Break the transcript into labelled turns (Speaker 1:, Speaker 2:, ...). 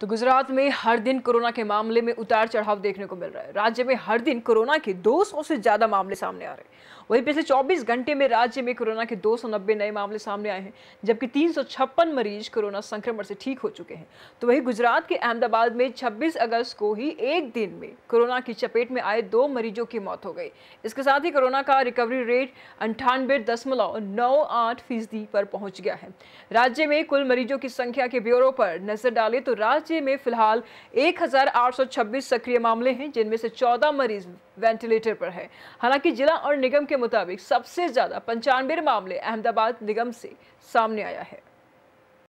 Speaker 1: तो गुजरात में हर दिन कोरोना के मामले में उतार चढ़ाव देखने को मिल रहा है राज्य में हर दिन कोरोना के 200 से ज़्यादा मामले सामने आ रहे हैं वहीं पिछले 24 घंटे में राज्य में कोरोना के 290 नए मामले सामने आए हैं जबकि तीन मरीज कोरोना संक्रमण से ठीक हो चुके हैं तो वहीं गुजरात के अहमदाबाद में छब्बीस अगस्त को ही एक दिन में कोरोना की चपेट में आए दो मरीजों की मौत हो गई इसके साथ ही कोरोना का रिकवरी रेट अंठानबे फीसदी पर पहुंच गया है राज्य में कुल मरीजों की संख्या के ब्यूरो पर नजर डाले तो राज्य राज्य में फिलहाल 1,826 सक्रिय मामले हैं जिनमें से 14 मरीज वेंटिलेटर पर है हालांकि जिला और निगम के मुताबिक सबसे ज्यादा पंचानवे मामले अहमदाबाद निगम से सामने आया है